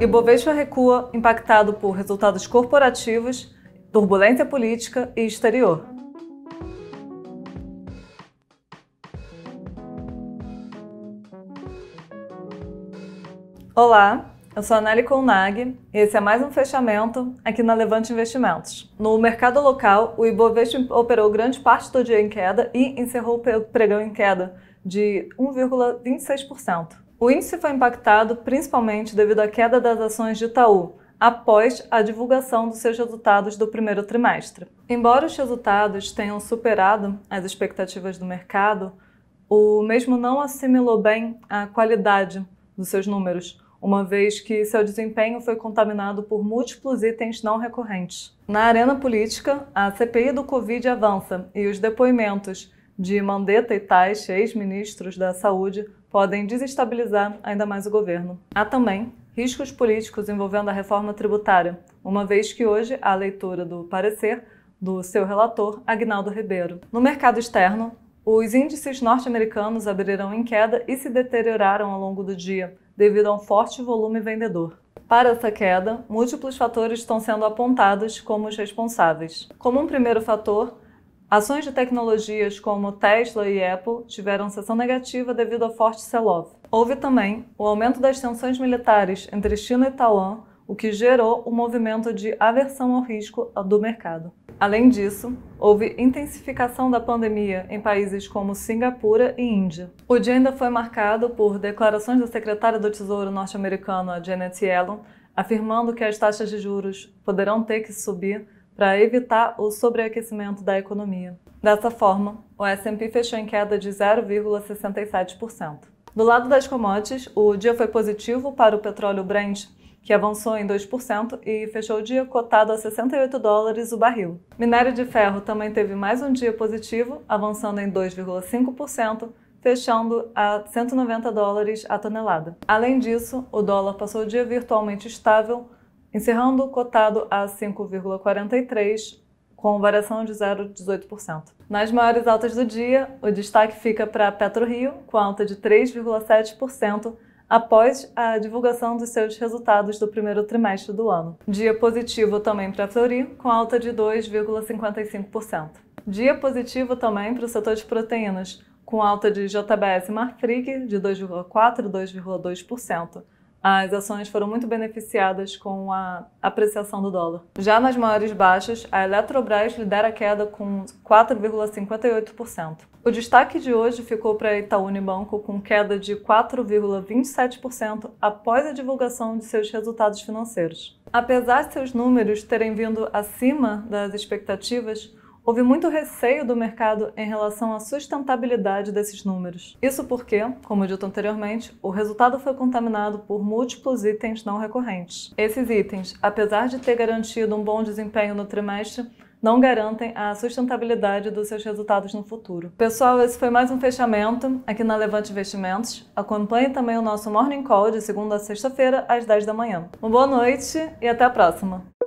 Ibovespa recua, impactado por resultados corporativos, turbulência política e exterior. Olá, eu sou a Nelly Colnag e esse é mais um fechamento aqui na Levante Investimentos. No mercado local, o Ibovespa operou grande parte do dia em queda e encerrou o pregão em queda de 1,26%. O índice foi impactado principalmente devido à queda das ações de Itaú, após a divulgação dos seus resultados do primeiro trimestre. Embora os resultados tenham superado as expectativas do mercado, o mesmo não assimilou bem a qualidade dos seus números, uma vez que seu desempenho foi contaminado por múltiplos itens não recorrentes. Na arena política, a CPI do Covid avança e os depoimentos de Mandetta e Taixe, ex-ministros da Saúde, podem desestabilizar ainda mais o governo. Há também riscos políticos envolvendo a reforma tributária, uma vez que hoje há a leitura do parecer do seu relator, Agnaldo Ribeiro. No mercado externo, os índices norte-americanos abriram em queda e se deterioraram ao longo do dia, devido a um forte volume vendedor. Para essa queda, múltiplos fatores estão sendo apontados como os responsáveis. Como um primeiro fator, Ações de tecnologias como Tesla e Apple tiveram sessão negativa devido ao forte sell-off. Houve também o aumento das tensões militares entre China e Taiwan, o que gerou o um movimento de aversão ao risco do mercado. Além disso, houve intensificação da pandemia em países como Singapura e Índia. O dia ainda foi marcado por declarações da secretária do Tesouro norte-americana Janet Yellen afirmando que as taxas de juros poderão ter que subir para evitar o sobreaquecimento da economia. Dessa forma, o S&P fechou em queda de 0,67%. Do lado das commodities, o dia foi positivo para o petróleo Brent, que avançou em 2% e fechou o dia cotado a 68 dólares o barril. Minério de ferro também teve mais um dia positivo, avançando em 2,5%, fechando a 190 dólares a tonelada. Além disso, o dólar passou o dia virtualmente estável encerrando cotado a 5,43, com variação de 0,18%. Nas maiores altas do dia, o destaque fica para PetroRio, com alta de 3,7% após a divulgação dos seus resultados do primeiro trimestre do ano. Dia positivo também para a Fleury, com alta de 2,55%. Dia positivo também para o setor de proteínas, com alta de JBS Marfrig de 2,4% e 2,2% as ações foram muito beneficiadas com a apreciação do dólar. Já nas maiores baixas, a Eletrobras lidera a queda com 4,58%. O destaque de hoje ficou para a Itaú Unibanco, com queda de 4,27% após a divulgação de seus resultados financeiros. Apesar de seus números terem vindo acima das expectativas, houve muito receio do mercado em relação à sustentabilidade desses números. Isso porque, como dito anteriormente, o resultado foi contaminado por múltiplos itens não recorrentes. Esses itens, apesar de ter garantido um bom desempenho no trimestre, não garantem a sustentabilidade dos seus resultados no futuro. Pessoal, esse foi mais um fechamento aqui na Levante Investimentos. Acompanhe também o nosso Morning Call de segunda a sexta-feira, às 10 da manhã. Uma boa noite e até a próxima!